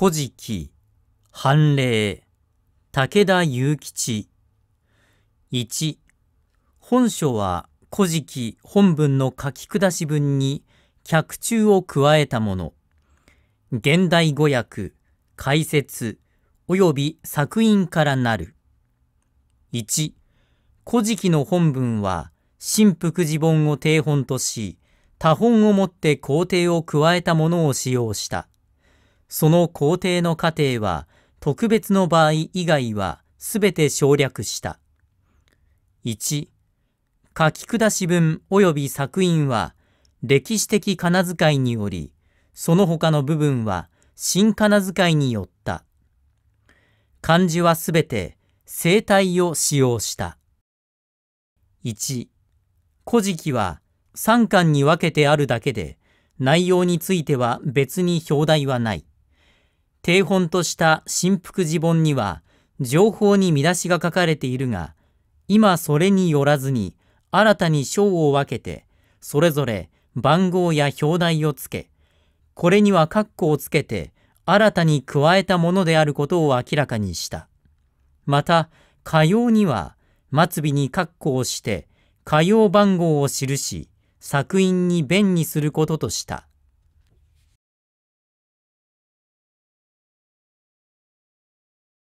古事記、判例、武田雄吉。1、本書は古事記本文の書き下し文に脚注を加えたもの。現代語訳、解説、及び作品からなる。1、古事記の本文は、新福寺本を定本とし、他本をもって工程を加えたものを使用した。その皇帝の過程は特別の場合以外はすべて省略した。1、書き下し文及び作品は歴史的仮名遣いにより、その他の部分は新仮名遣いによった。漢字はすべて生体を使用した。1、古事記は3巻に分けてあるだけで、内容については別に表題はない。定本とした新福寺本には、情報に見出しが書かれているが、今それによらずに、新たに章を分けて、それぞれ番号や表題をつけ、これには括弧をつけて、新たに加えたものであることを明らかにした。また、火曜には、末尾に括弧をして、火曜番号を記し、作品に便にすることとした。